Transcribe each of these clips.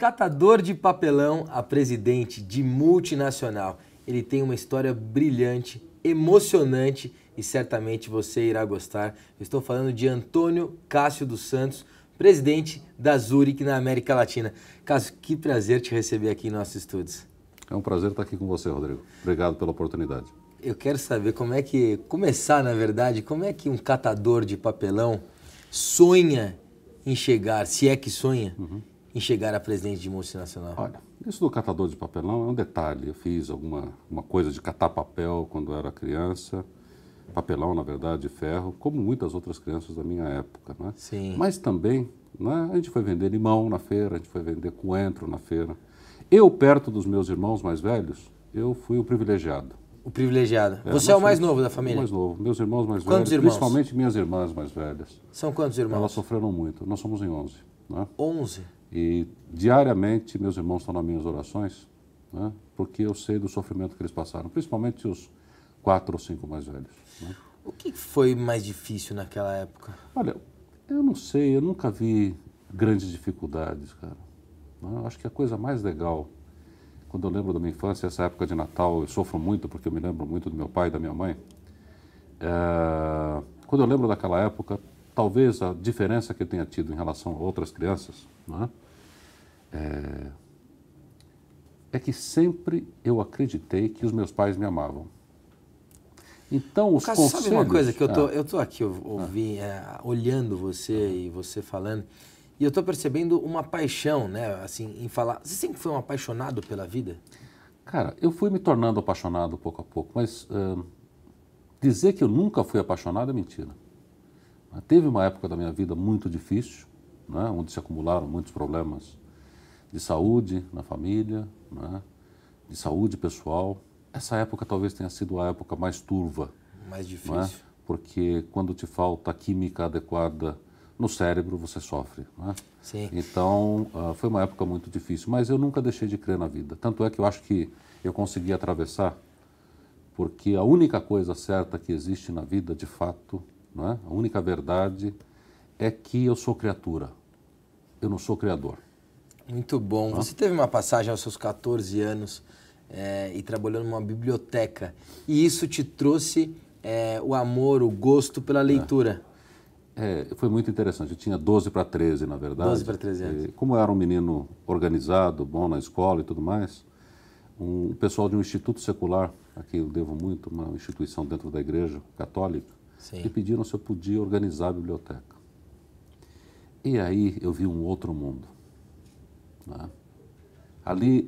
Catador de papelão a presidente de multinacional. Ele tem uma história brilhante, emocionante e certamente você irá gostar. Eu estou falando de Antônio Cássio dos Santos, presidente da Zurich na América Latina. Cássio, que prazer te receber aqui em nossos estúdios. É um prazer estar aqui com você, Rodrigo. Obrigado pela oportunidade. Eu quero saber como é que começar, na verdade, como é que um catador de papelão sonha em chegar, se é que sonha, uhum em chegar a presidente de multinacional? Olha, isso do catador de papelão é um detalhe. Eu fiz alguma uma coisa de catar papel quando eu era criança, papelão, na verdade, de ferro, como muitas outras crianças da minha época. Né? Sim. Mas também, né, a gente foi vender limão na feira, a gente foi vender coentro na feira. Eu, perto dos meus irmãos mais velhos, eu fui o privilegiado. O privilegiado. É, Você é o mais novo da família? Mais novo. Meus irmãos mais quantos velhos. Irmãos? Principalmente minhas irmãs mais velhas. São quantos irmãos? Elas sofreram muito. Nós somos em 11. Né? 11? E diariamente meus irmãos estão nas minhas orações, né? porque eu sei do sofrimento que eles passaram, principalmente os quatro ou cinco mais velhos. Né? O que foi mais difícil naquela época? Olha, eu não sei, eu nunca vi grandes dificuldades, cara. Né. Eu acho que a coisa mais legal, quando eu lembro da minha infância, essa época de Natal, eu sofro muito porque eu me lembro muito do meu pai e da minha mãe. É... Quando eu lembro daquela época, talvez a diferença que eu tenha tido em relação a outras crianças é? É... é que sempre eu acreditei que os meus pais me amavam. Então, os Cássio, conselhos... sabe uma coisa que eu tô, ah. eu tô aqui ouvindo, ah. é, olhando você ah. e você falando, e eu tô percebendo uma paixão, né, assim, em falar. Você sempre foi um apaixonado pela vida? Cara, eu fui me tornando apaixonado pouco a pouco, mas uh, dizer que eu nunca fui apaixonado é mentira. Teve uma época da minha vida muito difícil, né, onde se acumularam muitos problemas de saúde na família, né, de saúde pessoal. Essa época talvez tenha sido a época mais turva. Mais né, difícil. Né, porque quando te falta a química adequada no cérebro, você sofre. Né. Então, uh, foi uma época muito difícil. Mas eu nunca deixei de crer na vida. Tanto é que eu acho que eu consegui atravessar, porque a única coisa certa que existe na vida, de fato, não é? A única verdade é que eu sou criatura, eu não sou criador. Muito bom. Você teve uma passagem aos seus 14 anos é, e trabalhou numa biblioteca, e isso te trouxe é, o amor, o gosto pela é. leitura. É, foi muito interessante. Eu tinha 12 para 13, na verdade. 12 para 13 anos. E, como eu era um menino organizado, bom na escola e tudo mais, um, o pessoal de um instituto secular, a quem eu devo muito, uma instituição dentro da igreja católica, Sim. e pediram se eu podia organizar a biblioteca. E aí eu vi um outro mundo. Né? Ali,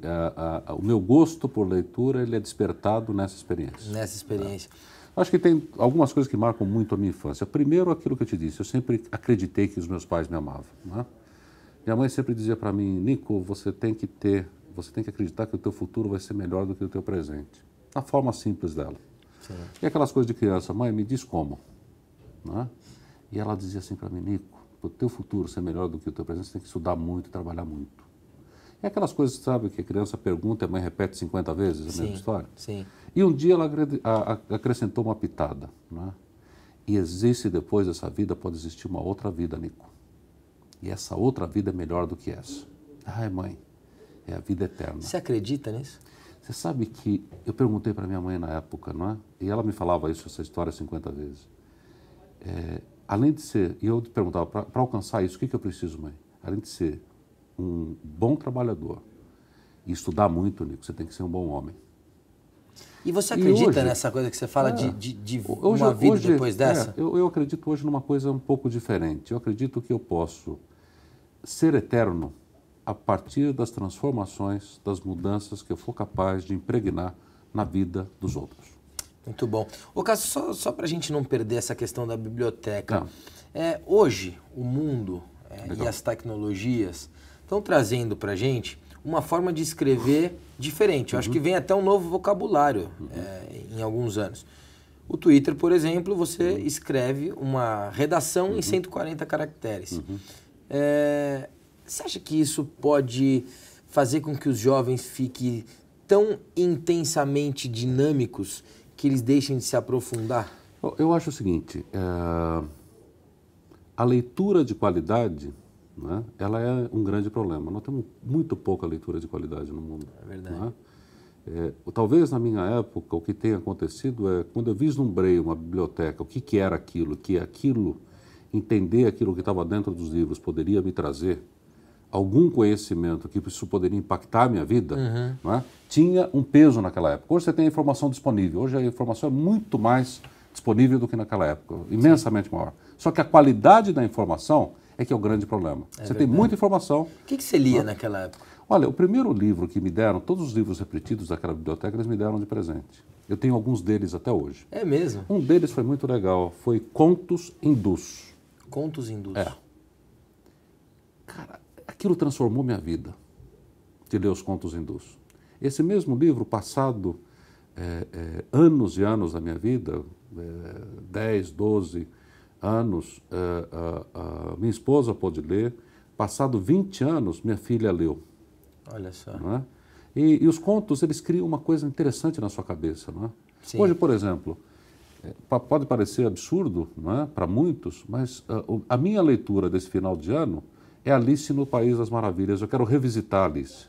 o meu gosto por leitura ele é despertado nessa experiência. Nessa experiência. Né? Acho que tem algumas coisas que marcam muito a minha infância. Primeiro, aquilo que eu te disse, eu sempre acreditei que os meus pais me amavam. Né? Minha mãe sempre dizia para mim, Nico, você tem que ter, você tem que acreditar que o teu futuro vai ser melhor do que o teu presente. Na forma simples dela. Sim. E aquelas coisas de criança, mãe, me diz como. Né? E ela dizia assim para mim, Nico, para o teu futuro ser melhor do que o teu presente, você tem que estudar muito trabalhar muito. É aquelas coisas, sabe, que a criança pergunta e a mãe repete 50 vezes a sim, mesma história. Sim. E um dia ela acrescentou uma pitada. Né? E existe depois dessa vida, pode existir uma outra vida, Nico. E essa outra vida é melhor do que essa. Ai, mãe, é a vida eterna. Você acredita nisso? Você sabe que eu perguntei para minha mãe na época, não é? E ela me falava isso, essa história 50 vezes. É, além de ser, e eu perguntava, para alcançar isso, o que, que eu preciso, mãe? Além de ser um bom trabalhador e estudar muito, Nico, você tem que ser um bom homem. E você acredita e hoje, nessa coisa que você fala é, de, de, de hoje, uma vida hoje, depois é, dessa? É, eu, eu acredito hoje numa coisa um pouco diferente. Eu acredito que eu posso ser eterno a partir das transformações, das mudanças que eu for capaz de impregnar na vida dos outros. Muito bom. O caso só, só para a gente não perder essa questão da biblioteca. É, hoje, o mundo é, e as tecnologias estão trazendo para a gente uma forma de escrever diferente. Eu uhum. acho que uhum. vem até um novo vocabulário uhum. é, em alguns anos. O Twitter, por exemplo, você uhum. escreve uma redação em 140 uhum. caracteres. Uhum. É, você acha que isso pode fazer com que os jovens fiquem tão intensamente dinâmicos que eles deixem de se aprofundar? Eu acho o seguinte: é... a leitura de qualidade né, ela é um grande problema. Nós temos muito pouca leitura de qualidade no mundo. É né? verdade. Né? É, talvez na minha época o que tenha acontecido é quando eu vislumbrei uma biblioteca, o que, que era aquilo, que é aquilo, entender aquilo que estava dentro dos livros poderia me trazer algum conhecimento que isso poderia impactar a minha vida, uhum. né, tinha um peso naquela época. Hoje você tem a informação disponível, hoje a informação é muito mais disponível do que naquela época, imensamente Sim. maior. Só que a qualidade da informação é que é o grande problema. É você verdade. tem muita informação. O que, que você lia né? naquela época? Olha, o primeiro livro que me deram, todos os livros repetidos daquela biblioteca, eles me deram de presente. Eu tenho alguns deles até hoje. É mesmo? Um deles foi muito legal, foi Contos Hindus. Contos Hindus. É. Cara, aquilo transformou minha vida, de ler os contos hindus. Esse mesmo livro, passado é, é, anos e anos da minha vida, é, 10, 12 anos, é, minha esposa pôde ler, passado 20 anos, minha filha leu. Olha só. É? E, e, os contos, eles criam uma coisa interessante na sua cabeça, não é? Sim. Hoje, por exemplo, é, pode parecer absurdo não é? para muitos, mas a, ah, a minha leitura desse final de ano é Alice no País das Maravilhas. Eu quero revisitar Alice.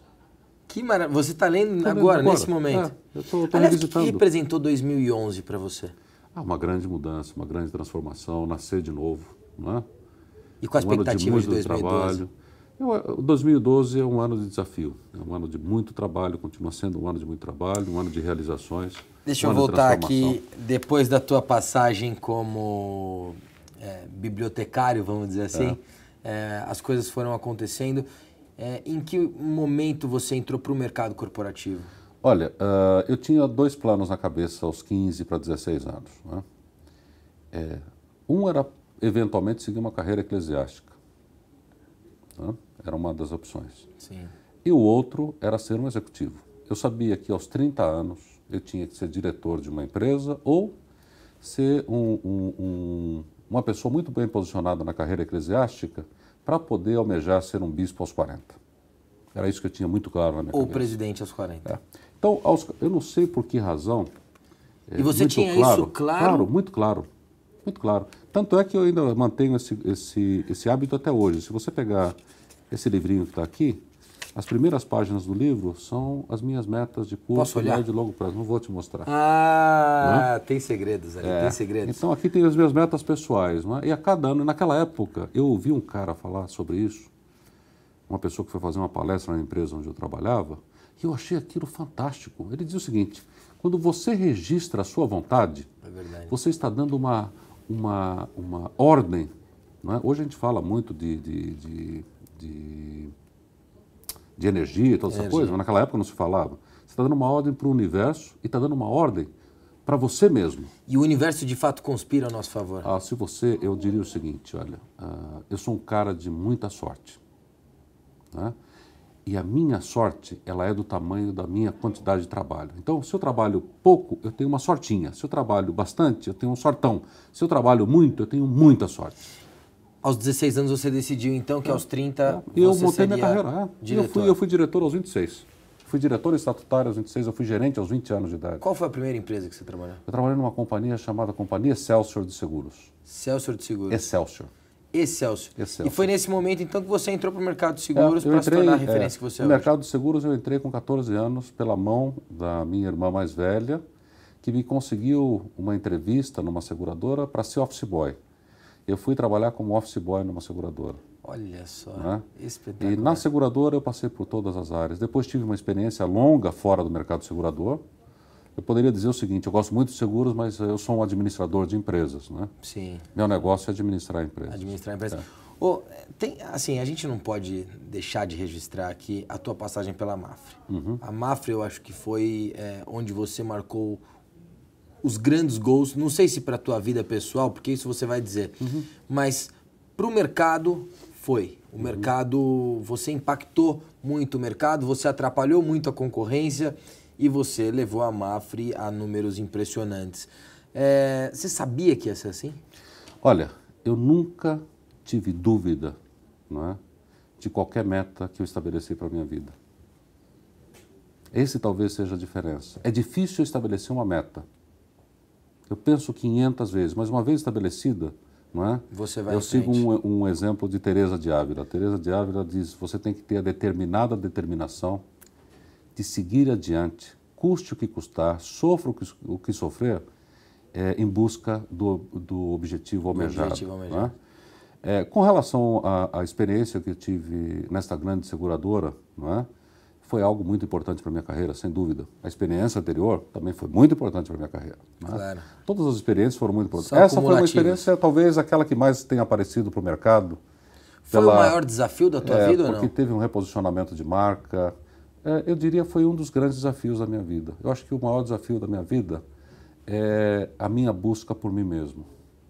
Que maravilha! Você está lendo agora, agora, nesse momento? É, eu estou revisitando. O que representou 2011 para você? Ah, uma grande mudança, uma grande transformação, nascer de novo, não é? E com a um expectativa de, de 2012? Eu, 2012 eh, é um ano de desafio, é um ano de muito trabalho, continua sendo um ano de muito trabalho, um ano de realizações. Deixa um eu voltar de aqui, depois da tua passagem como é, bibliotecário, vamos dizer assim. É é, as coisas foram acontecendo. É, em que momento você entrou para o mercado corporativo? Olha, uh, eu tinha dois planos na cabeça aos 15 para 16 anos. Né? É, um era eventualmente seguir uma carreira eclesiástica. Né? Era uma das opções. Sim. E o outro era ser um executivo. Eu sabia que aos 30 anos eu tinha que ser diretor de uma empresa ou ser um, um, um uma pessoa muito bem posicionada na carreira eclesiástica para poder almejar ser um bispo aos 40. Era isso que eu tinha muito claro na minha Ou cabeça. presidente aos 40. É. Então, aos, eu não sei por que razão. É, e você tinha claro, isso claro? Claro, muito claro. Muito claro. Tanto é que eu ainda mantenho esse, esse, esse hábito até hoje. Se você pegar esse livrinho que está aqui, as primeiras páginas do livro são as minhas metas de Posso olhar e longo prazo. Não vou te mostrar. Ah, é? tem segredos ali, é. tem segredos. Então aqui tem as minhas metas pessoais. É? E a cada ano, naquela época, eu ouvi um cara falar sobre isso, uma pessoa que foi fazer uma palestra na empresa onde eu trabalhava, e eu achei aquilo fantástico. Ele dizia o seguinte: quando você registra a sua vontade, é você está dando uma, uma, uma ordem. É? Hoje a gente fala muito de, de, de, de de energia e toda essa coisa, mas naquela época não se falava. Você está dando uma ordem para o universo e está dando uma ordem para você mesmo. E o universo de fato conspira a nosso favor? Ah, se você, eu diria o seguinte: olha, uh, eu sou um cara de muita sorte. Né? E a minha sorte, ela é do tamanho da minha quantidade de trabalho. Então, se eu trabalho pouco, eu tenho uma sortinha. Se eu trabalho bastante, eu tenho um sortão. Se eu trabalho muito, eu tenho muita sorte. Aos 16 anos você decidiu então que é. aos 30 é. eu você montei minha carreira. Diretor. É. Eu fui, eu fui diretor aos 26. Fui diretor estatutário aos 26, eu fui gerente aos 20 anos de idade. Qual foi a primeira empresa que você trabalhou? Eu trabalhei numa companhia chamada Companhia Excelsior de Seguros. Excelsior de Seguros. Excelsior. Excelsior. Excelsior. E foi nesse momento então que você entrou para o mercado de seguros é, para se tornar a referência é, que você é. No mercado de seguros eu entrei com 14 anos pela mão da minha irmã mais velha, que me conseguiu uma entrevista numa seguradora para ser office boy eu fui trabalhar como office boy numa seguradora. Olha só, né? espetacular. E na seguradora eu passei por todas as áreas. Depois tive uma experiência longa fora do mercado segurador. Eu poderia dizer o seguinte, eu gosto muito de seguros, mas eu sou um administrador de empresas, né? Sim. Meu negócio é administrar empresas. Administrar empresas. É. Oh, tem, assim, a gente não pode deixar de registrar aqui a tua passagem pela Mafre. Uhum. A Mafre eu acho que foi é, onde você marcou os grandes gols, não sei se para a tua vida pessoal, porque isso você vai dizer, uhum. mas para o mercado foi. O uhum. mercado, você impactou muito o mercado, você atrapalhou muito a concorrência e você levou a Mafre a números impressionantes. É, você sabia que ia ser assim? Olha, eu nunca tive dúvida não é, de qualquer meta que eu estabeleci para a minha vida. Esse talvez seja a diferença. É difícil estabelecer uma meta. Eu penso 500 vezes, mas uma vez estabelecida, não é? Você vai Eu sigo um, um, exemplo de Teresa de Ávila. Teresa de Ávila diz: você tem que ter a determinada determinação de seguir adiante, custe o que custar, sofra o que, o que sofrer, é, em busca do, do objetivo almejado. Objetivo é? almejado. É? É, com relação à, à experiência que eu tive nesta grande seguradora, não é? foi algo muito importante para minha carreira, sem dúvida. A experiência anterior também foi muito importante para minha carreira. Né? Claro. Todas as experiências foram muito importantes. Essa foi uma experiência, talvez, aquela que mais tem aparecido para o mercado. Pela... Foi o maior desafio da tua é, vida ou não? Porque teve um reposicionamento de marca. É, eu diria foi um dos grandes desafios da minha vida. Eu acho que o maior desafio da minha vida é a minha busca por mim mesmo.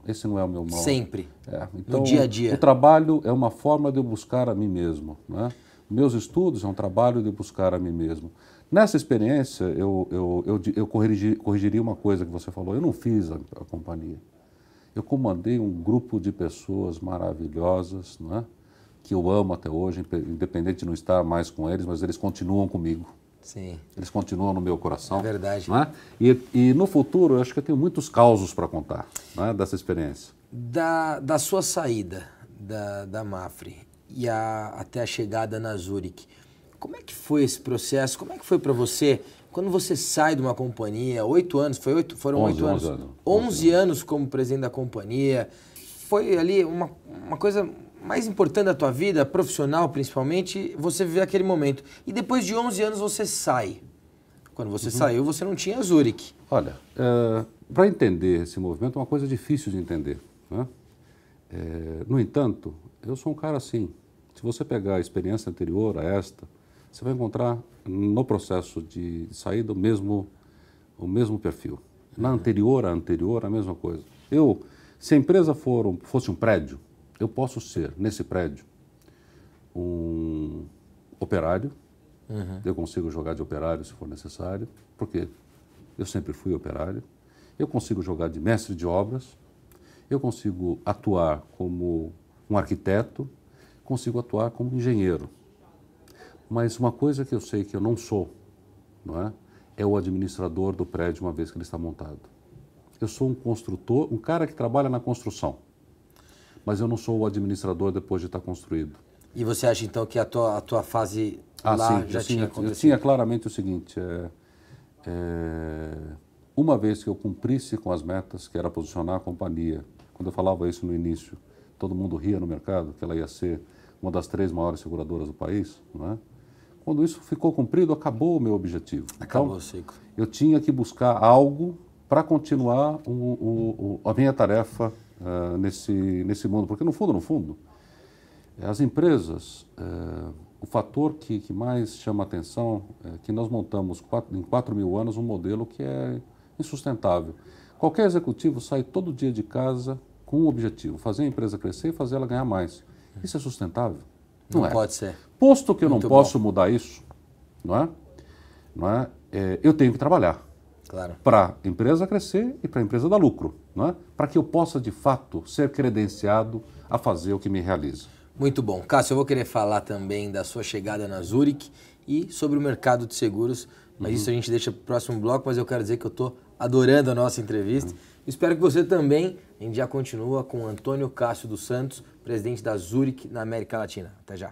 Esse não é o meu maior. Sempre. É, então, no dia a dia. O trabalho é uma forma de eu buscar a mim mesmo. Né? meus estudos é um trabalho de buscar a mim mesmo. Nessa experiência, eu, eu, eu, eu corrigiria uma coisa que você falou. Eu não fiz a, a companhia. Eu comandei um grupo de pessoas maravilhosas, não é? que eu amo até hoje, independente de não estar mais com eles, mas eles continuam comigo. Sim. Eles continuam no meu coração. É verdade. Né? E, e no futuro, eu acho que eu tenho muitos causos para contar né, dessa experiência. Da, da sua saída da, da Mafre, e a, até a chegada na Zurich. Como é que foi esse processo? Como é que foi para você quando você sai de uma companhia? Oito anos, foi oito, foram oito anos. Onze anos. como presidente da companhia. Foi ali uma, uma coisa mais importante da tua vida, profissional principalmente, você viver aquele momento. E depois de onze anos você sai. Quando você uhum. saiu, você não tinha Zurich. Olha, uh, é, para entender esse movimento é uma coisa difícil de entender. Né? É, no entanto, eu sou um cara assim. Se você pegar a experiência anterior a esta, você vai encontrar no processo de saída o mesmo, o mesmo perfil. Na anterior a anterior, a mesma coisa. Eu, se a empresa for um, fosse um prédio, eu posso ser, nesse prédio, um operário. Uhum. Eu consigo jogar de operário se for necessário, porque eu sempre fui operário. Eu consigo jogar de mestre de obras. Eu consigo atuar como um arquiteto, consigo atuar como engenheiro. Mas uma coisa que eu sei que eu não sou, não é? É o administrador do prédio uma vez que ele está montado. Eu sou um construtor, um cara que trabalha na construção. Mas eu não sou o administrador depois de estar construído. E você acha então que a tua, a tua fase ah, lá sim, já tinha, tinha acontecido? Eu tinha claramente o seguinte: é, é, uma vez que eu cumprisse com as metas, que era posicionar a companhia, quando eu falava isso no início, todo mundo ria no mercado, que ela ia ser uma das três maiores seguradoras do país, é? Quando isso ficou cumprido, acabou o meu objetivo. Então, acabou então, o ciclo. Eu tinha que buscar algo para continuar o, o, o, a minha tarefa uh, nesse, nesse mundo. Porque, no fundo, no fundo, eh, as empresas, uh, o fator que, que mais chama atenção é que nós montamos quatro, em 4 mil anos um modelo que é insustentável. Qualquer executivo sai todo dia de casa com o objetivo: fazer a empresa crescer e fazer ela ganhar mais. Isso é sustentável? Não, não é. pode ser. Posto que eu Muito não posso bom. mudar isso, não é? Não é? é eu tenho que trabalhar. Claro. Para a empresa crescer e para a empresa dar lucro, não é? Para que eu possa de fato ser credenciado a fazer o que me realiza. Muito bom. Cássio, eu vou querer falar também da sua chegada na Zurich e sobre o mercado de seguros, mas uhum. isso a gente deixa para o próximo bloco, mas eu quero dizer que eu estou adorando a nossa entrevista. Uhum. Espero que você também a gente já continua com Antônio Cássio dos Santos, presidente da Zurich na América Latina. Até já.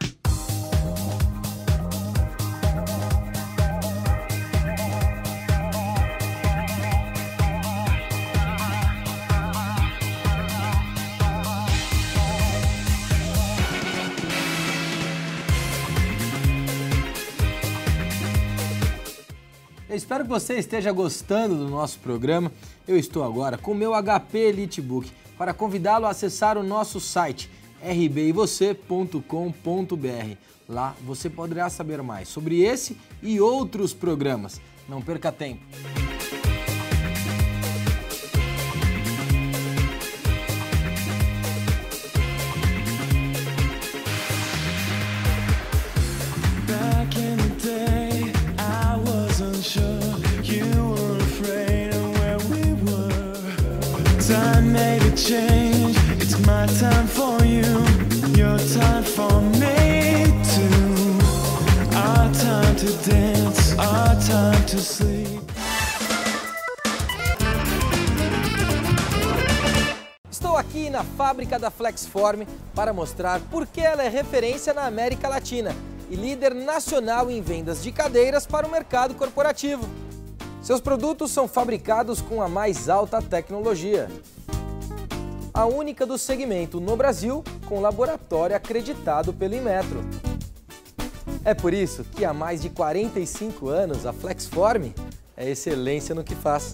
Eu espero que você esteja gostando do nosso programa eu estou agora com meu HP Elitebook para convidá-lo a acessar o nosso site rbivoce.com.br. Lá você poderá saber mais sobre esse e outros programas. Não perca tempo! Estou aqui na fábrica da Flexform para mostrar por que ela é referência na América Latina e líder nacional em vendas de cadeiras para o mercado corporativo. Seus produtos são fabricados com a mais alta tecnologia a única do segmento no Brasil com laboratório acreditado pelo Inmetro. É por isso que há mais de 45 anos a Flexform é excelência no que faz.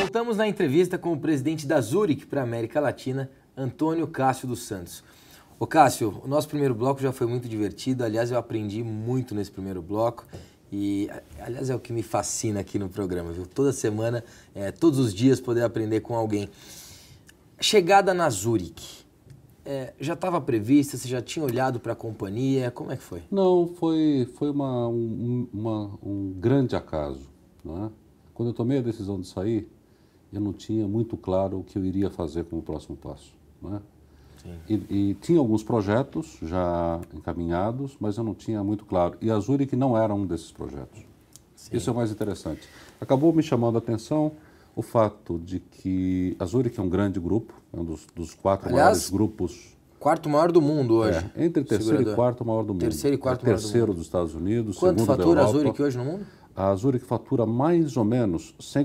Voltamos na entrevista com o presidente da Zurich para a América Latina, Antônio Cássio dos Santos. Ô Cássio, o nosso primeiro bloco já foi muito divertido, aliás, eu aprendi muito nesse primeiro bloco e, aliás, é o que me fascina aqui no programa, viu? Toda semana, é, todos os dias, poder aprender com alguém. Chegada na Zurich. É, já estava prevista? Você já tinha olhado para a companhia? Como é que foi? Não, foi, foi uma, um, uma, um grande acaso. Né? Quando eu tomei a decisão de sair, eu não tinha muito claro o que eu iria fazer como próximo passo. Né? E, e, tinha alguns projetos já encaminhados, mas eu não tinha muito claro. E a Zurich não era um desses projetos. Sim. Isso é o mais interessante. Acabou me chamando a atenção o fato de que a Zurich é um grande grupo, é um dos, dos quatro Aliás, maiores grupos. Quarto maior do mundo é, hoje. É, entre terceiro segurador. e quarto maior do mundo. Terceiro e quarto é maior terceiro do dos Estados Unidos. Quanto fatura a Zurich hoje no mundo? a Zurich fatura mais ou menos, sem,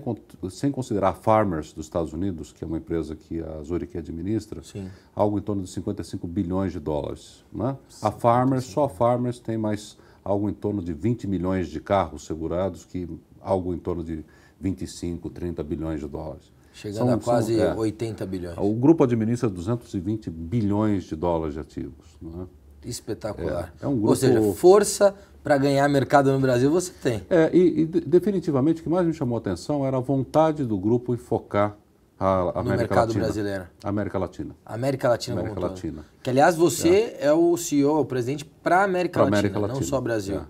sem considerar a Farmers dos Estados Unidos, que é uma empresa que a Zurich administra, Sim. algo em torno de 55 bilhões de dólares. Né? a Farmers, só a Farmers tem mais algo em torno de 20 milhões de carros segurados, que algo em torno de 25, 30 bilhões de dólares. Chegando são, a quase são, é, 80 bilhões. O grupo administra 220 bilhões de dólares de ativos. Né? espetacular. É, é um grupo... Ou seja, força para ganhar mercado no Brasil você tem. É, e, e, definitivamente o que mais me chamou a atenção era a vontade do grupo em focar a, a América mercado Latina. brasileiro. América Latina. América Latina. América Latina. Todo. Que aliás você é. é, o CEO, é o presidente para América, América Latina, Latina, não só Brasil. É.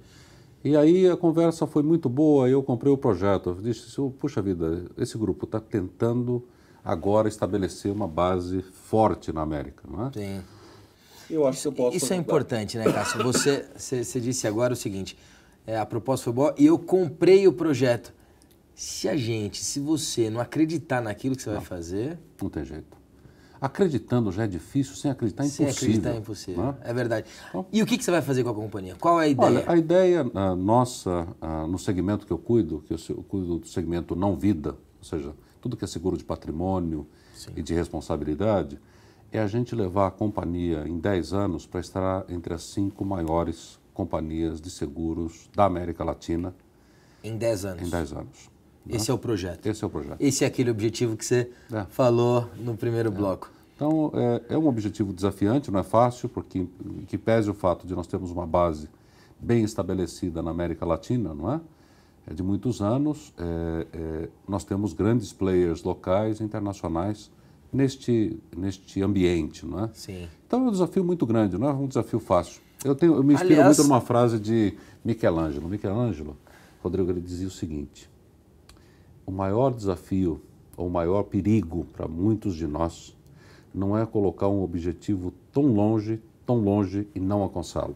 E aí a conversa foi muito boa, eu comprei o projeto. Eu disse, puxa vida, esse grupo está tentando agora estabelecer uma base forte na América, não é? Sim. Eu acho isso, que eu posso. Isso é importante, né, Cássio? Você, você, disse agora o seguinte: é, a proposta foi boa e eu comprei o projeto. Se a gente, se você não acreditar naquilo que você não, vai fazer. Não tem jeito. Acreditando já é difícil, sem acreditar é impossível. Sem acreditar é impossível, né? é verdade. Então, e o que, você vai fazer com a companhia? Qual é a ideia? Olha, a ideia a ah, nossa, a, ah, no segmento que eu cuido, que eu cuido do segmento não vida, ou seja, tudo que é seguro de patrimônio Sim. e de responsabilidade, é a gente levar a companhia em 10 anos para estar entre as cinco maiores companhias de seguros da América Latina. Em 10 anos? Em 10 anos. Né? Esse é o projeto? Esse é o projeto. Esse é aquele objetivo que você é. falou no primeiro é. bloco. Então, é, é, um objetivo desafiante, não é fácil, porque que pese o fato de nós termos uma base bem estabelecida na América Latina, não é? É de muitos anos, é, é, nós temos grandes players locais e internacionais neste, neste ambiente, não é? Sim. Então é um desafio muito grande, não é um desafio fácil. Eu, tenho, eu me inspiro Aliás... muito numa frase de Michelangelo. Michelangelo, Rodrigo, ele dizia o seguinte: o maior desafio ou o maior perigo para muitos de nós não é colocar um objetivo tão longe, tão longe e não alcançá-lo.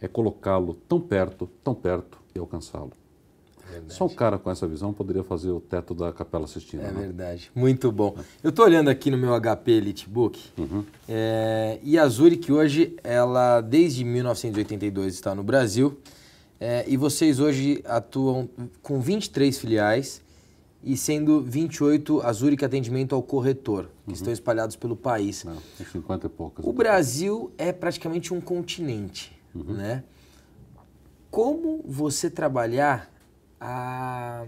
É colocá-lo tão perto, tão perto e alcançá-lo. Verdade. Só um cara com essa visão poderia fazer o teto da Capela Sistina. É né? verdade. Muito bom. É. Eu estou olhando aqui no meu HP Elitebook uhum. é, e a Zurich que hoje, ela desde 1982 está no Brasil, é, e vocês hoje atuam com 23 filiais e sendo 28 a Zurich Atendimento ao Corretor, que uhum. estão espalhados pelo país. Não, 50 e poucas. O Brasil é praticamente um continente, uhum. né? Como você trabalhar a,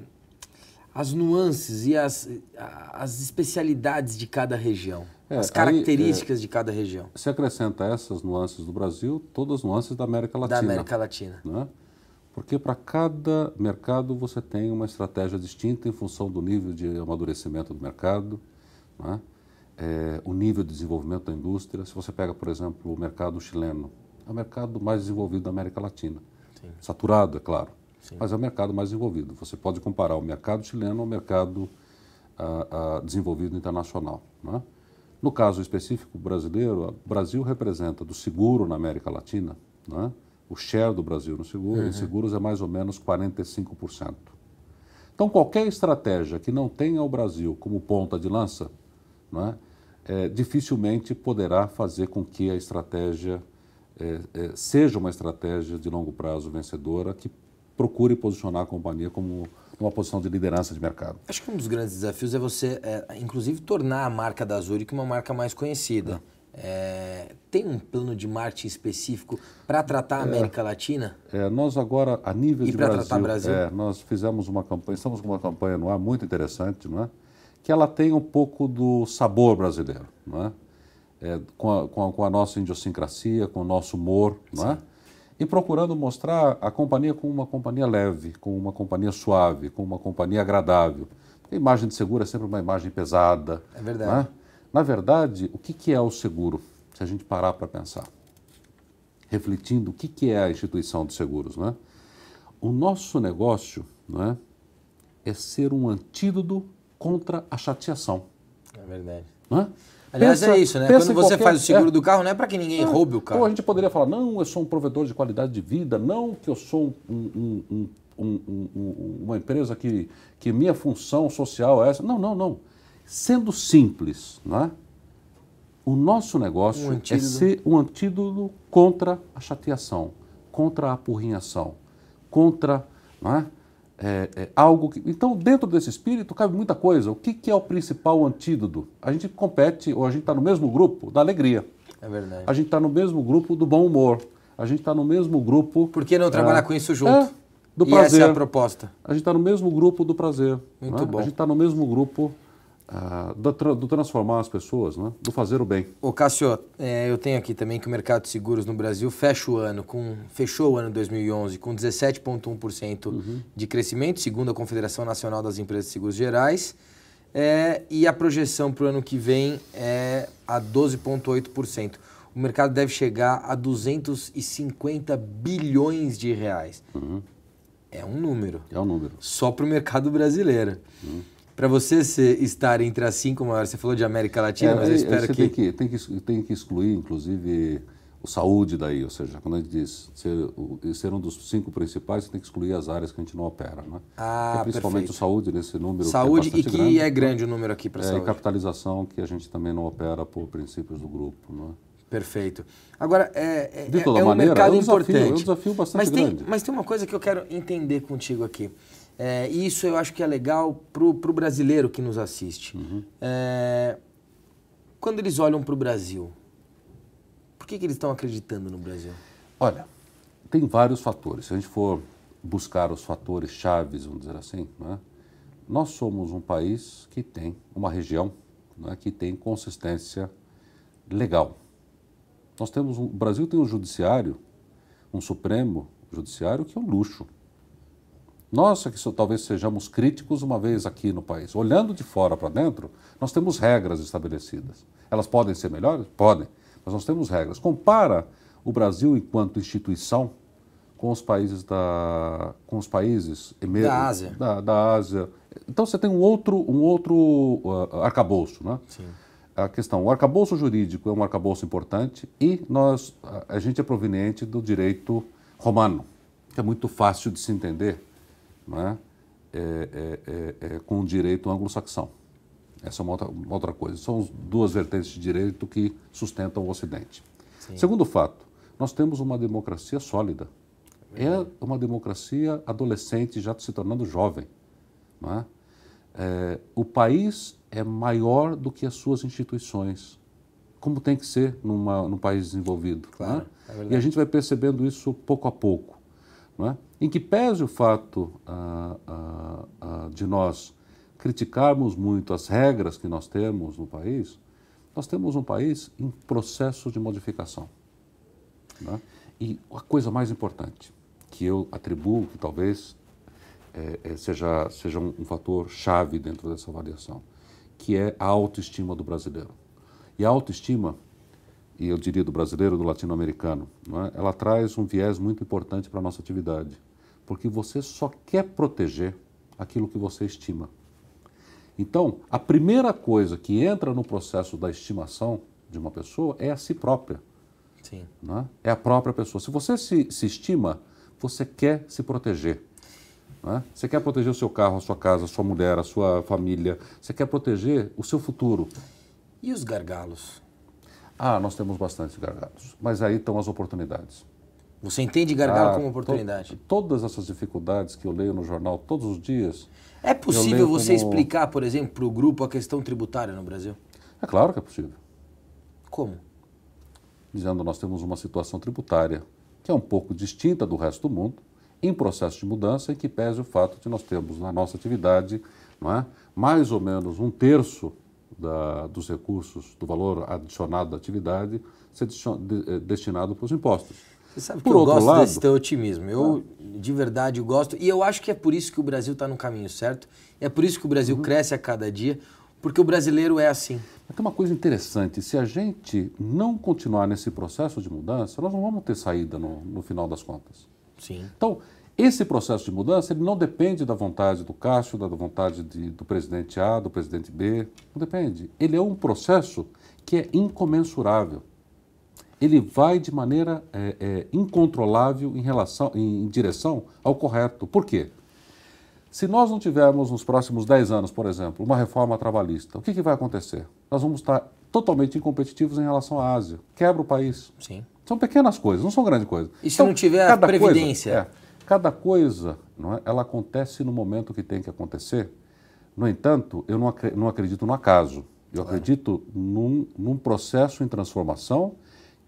as nuances e as, as especialidades de cada região, é, as características aí, é, de cada região. Se acrescenta essas nuances do Brasil, todas as nuances da América Latina. Da América Latina. Né? Porque para cada mercado você tem uma estratégia distinta em função do nível de amadurecimento do mercado, né? é, o nível de desenvolvimento da indústria. Se você pega, por exemplo, o mercado chileno, é o mercado mais desenvolvido da América Latina. Sim. Saturado, é claro. Sim. mas é o mercado mais desenvolvido. Você pode comparar o mercado chileno ao mercado ah, ah, desenvolvido internacional. Né? No caso específico brasileiro, o Brasil representa do seguro na América Latina, né? o share do Brasil no seguro, uhum. em seguros é mais ou menos 45%. Então, qualquer estratégia que não tenha o Brasil como ponta de lança, né, é, dificilmente poderá fazer com que a estratégia é, é, seja uma estratégia de longo prazo vencedora que procure posicionar a companhia como uma posição de liderança de mercado. Acho que um dos grandes desafios é você, é, inclusive, tornar a marca da Zurich uma marca mais conhecida. É. É, tem um plano de marketing específico para tratar a é. América Latina? É, nós agora, a nível e de Brasil, tratar Brasil? É, nós fizemos uma campanha, estamos com uma campanha no ar muito interessante, não é? que ela tem um pouco do sabor brasileiro, não é? É, com, a, com, a, com, a, nossa idiosincrasia, com o nosso humor, não é? e procurando mostrar a companhia como uma companhia leve, como uma companhia suave, como uma companhia agradável. Porque a imagem de seguro é sempre uma imagem pesada. É verdade. Né? Na verdade, o que é o seguro, se a gente parar para pensar? Refletindo o que é a instituição de seguros, né? O nosso negócio né, é ser um antídoto contra a chateação. É verdade. Né? Aliás, é pensa, é isso, né? Quando você qualquer... faz o seguro é. do carro, não é para que ninguém é. roube o carro. Então a gente poderia falar, não, eu sou um provedor de qualidade de vida, não que eu sou um, um, um, uma empresa que, que minha função social é essa. Não, não, não. Sendo simples, né? o nosso negócio é ser um antídoto contra a chateação, contra a apurrinhação, contra... Não é? é, é, algo que. Então, dentro desse espírito cabe muita coisa. O que, que é o principal antídoto? A gente compete, ou a gente está no mesmo grupo da alegria. É verdade. A gente está no mesmo grupo do bom humor. A gente está no mesmo grupo. Por que não trabalhar é, com isso junto? É, do prazer. E essa é a proposta. A gente está no mesmo grupo do prazer. Muito né? bom. A gente está no mesmo grupo ah, do, transformar as pessoas, né? do fazer o bem. Ô Cássio, é, eu tenho aqui também que o mercado de seguros no Brasil fecha o ano com, fechou o ano 2011 com 17,1% uhum. de crescimento, segundo a Confederação Nacional das Empresas de Seguros Gerais, é, e a projeção para o ano que vem é a 12,8%. O mercado deve chegar a 250 bilhões de reais. Uhum. É um número. É um número. Só para o mercado brasileiro. Uhum para você estar entre as cinco maiores, você falou de América Latina, é, mas eu é, espero que... Tem que, tem que... Tem que excluir, inclusive, o saúde daí, ou seja, quando a gente diz ser, ser, um dos cinco principais, você tem que excluir as áreas que a gente não opera, né? Ah, é principalmente perfeito. o saúde nesse número. Saúde que é e que grande, é grande o número aqui para é, saúde. E capitalização que a gente também não opera por princípios do grupo, né? Perfeito. Agora, é, é, De é toda é, é um maneira, mercado é um desafio, importante. é um desafio bastante mas tem, grande. Mas tem uma coisa que eu quero entender contigo aqui. É, isso eu acho que é legal para o brasileiro que nos assiste. Uhum. É, quando eles olham para o Brasil, por que, que eles estão acreditando no Brasil? Olha, tem vários fatores. Se a gente for buscar os fatores chaves, vamos dizer assim, né? nós somos um país que tem uma região né, que tem consistência legal. Nós temos um, o Brasil tem um judiciário, um Supremo Judiciário que é um luxo. Nós que isso, talvez sejamos críticos uma vez aqui no país. Olhando de fora para dentro, nós temos regras estabelecidas. Elas podem ser melhores? Podem, mas nós temos regras. Compara o Brasil enquanto instituição com os países da com os países emer... da Ásia. Da, da, Ásia. Então você tem um outro um outro uh, arcabouço, né? Sim. A questão, o arcabouço jurídico é um arcabouço importante e nós a gente é proveniente do direito romano, que é muito fácil de se entender né, é, é, é, com o direito anglo-saxão. Essa é uma outra, uma outra, coisa. São duas vertentes de direito que sustentam o Ocidente. Sim. Segundo fato, nós temos uma democracia sólida. É uma democracia adolescente, já se tornando jovem. Né? o país é maior do que as suas instituições, como tem que ser numa, num país desenvolvido. Claro, né? e a gente vai percebendo isso pouco a pouco é? em que pese o fato ah, ah, ah, de nós criticarmos muito as regras que nós temos no país, nós temos um país em processo de modificação. É? E a coisa mais importante, que eu atribuo, que talvez é, é, seja, seja um, um fator chave dentro dessa avaliação, que é a autoestima do brasileiro. E a autoestima e eu diria do brasileiro, do latino-americano, é? ela traz um viés muito importante para a nossa atividade, porque você só quer proteger aquilo que você estima. Então, a primeira coisa que entra no processo da estimação de uma pessoa é a si própria. Sim. É? é? a própria pessoa. Se você se, se estima, você quer se proteger. É? Você quer proteger o seu carro, a sua casa, a sua mulher, a sua família. Você quer proteger o seu futuro. E os gargalos? Ah, nós temos bastante gargalos, mas aí estão as oportunidades. Você entende gargalo ah, como oportunidade? To todas essas dificuldades que eu leio no jornal todos os dias. É possível você como... explicar, por exemplo, para o grupo a questão tributária no Brasil? É claro que é possível. Como? Dizendo nós temos uma situação tributária que é um pouco distinta do resto do mundo, em processo de mudança, e que pese o fato de nós termos na nossa atividade não é, mais ou menos um terço da, dos recursos, do valor adicionado da atividade, ser eh, destinado para os impostos. Você sabe por que eu gosto lado, desse teu otimismo. Eu, ah. de verdade, eu gosto. E eu acho que é por isso que o Brasil está no caminho certo. É por isso que o Brasil uhum. cresce a cada dia, porque o brasileiro é assim. Mas tem uma coisa interessante: se a gente não continuar nesse processo de mudança, nós não vamos ter saída no, no final das contas. Sim. Então, esse processo de mudança ele não depende da vontade do Cássio, da vontade de, do presidente A, do presidente B, não depende. Ele é um processo que é incomensurável. Ele vai de maneira é, é, incontrolável em, relação, em, em direção ao correto. Por quê? Se nós não tivermos nos próximos 10 anos, por exemplo, uma reforma trabalhista, o que, que vai acontecer? Nós vamos estar totalmente incompetitivos em relação à Ásia. Quebra o país. Sim. São pequenas coisas, não são grandes coisas. E se então, não tiver a previdência? Coisa, é, cada coisa, não é? ela acontece no momento que tem que acontecer. No entanto, eu não, não acredito no acaso. Eu claro. acredito num, num processo em transformação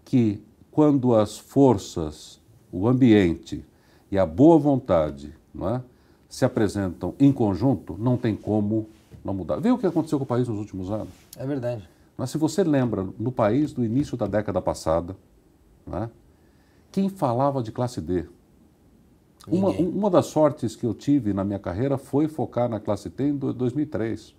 que, quando as forças, o ambiente e a boa vontade não é, se apresentam em conjunto, não tem como não mudar. Vê o que aconteceu com o país nos últimos anos? É verdade. Mas se você lembra, no país do início da década passada, é, quem falava de classe D? Uma, uma das sortes que eu tive na minha carreira foi focar na classe T em 2003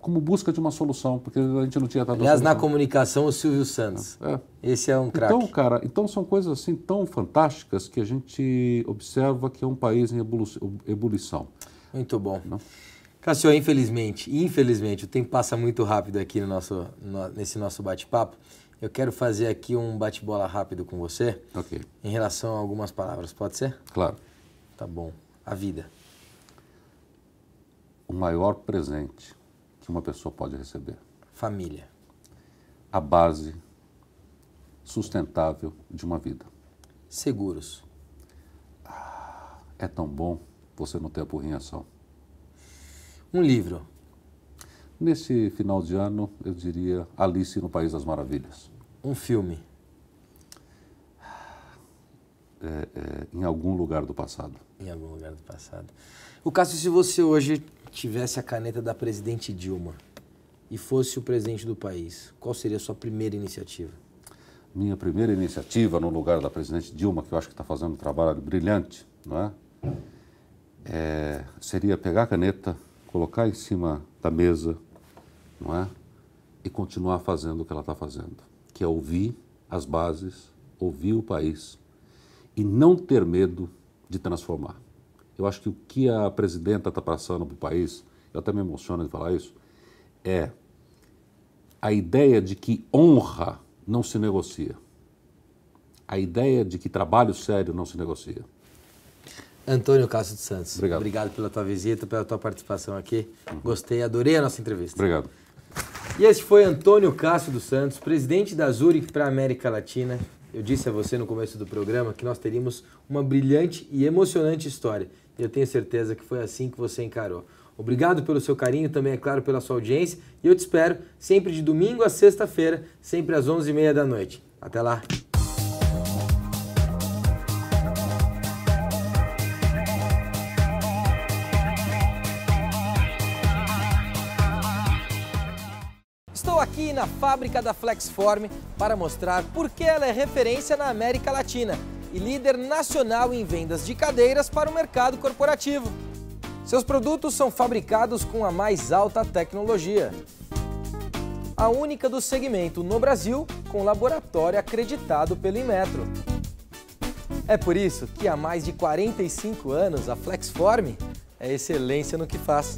como busca de uma solução, porque a gente não tinha dado Aliás, na comunicação, o Silvio Santos. É, é. Esse é um craque. Então, cara, então são coisas assim tão fantásticas que a gente observa que é um país em ebulição. Muito bom. Não? Cássio, infelizmente, infelizmente, o tempo passa muito rápido aqui no nosso, no, nesse nosso bate-papo. Eu quero fazer aqui um bate-bola rápido com você. Ok. Em relação a algumas palavras, pode ser? Claro. Tá bom. A vida. O maior presente que uma pessoa pode receber. Família. A base sustentável de uma vida. Seguros. Ah, é tão bom você não ter a porrinha só. Um livro. Nesse final de ano, eu diria Alice no País das Maravilhas. Um filme. É, é, em algum lugar do passado. Em algum lugar do passado. O caso se você hoje tivesse a caneta da presidente Dilma e fosse o presidente do país, qual seria a sua primeira iniciativa? Minha primeira iniciativa no lugar da presidente Dilma, que eu acho que está fazendo um trabalho brilhante, não é? é? Seria pegar a caneta, colocar em cima da mesa não é? E continuar fazendo o que ela está fazendo, que é ouvir as bases, ouvir o país e não ter medo de transformar. Eu acho que o que a presidenta está passando para o país, eu até me emociono de falar isso, é a ideia de que honra não se negocia. A ideia de que trabalho sério não se negocia. Antônio Cássio dos Santos. Obrigado. Obrigado pela tua visita, pela tua participação aqui. Uhum. Gostei, adorei a nossa entrevista. Obrigado. E este foi Antônio Cássio dos Santos, presidente da Zurich para a América Latina. Eu disse a você no começo do programa que nós teríamos uma brilhante e emocionante história. E eu tenho certeza que foi assim que você encarou. Obrigado pelo seu carinho, também, é claro, pela sua audiência. E eu te espero sempre de domingo a sexta-feira, sempre às 11h30 da noite. Até lá! na fábrica da Flexform para mostrar por que ela é referência na América Latina e líder nacional em vendas de cadeiras para o mercado corporativo. Seus produtos são fabricados com a mais alta tecnologia. A única do segmento no Brasil com laboratório acreditado pelo Inmetro. É por isso que há mais de 45 anos a Flexform é excelência no que faz.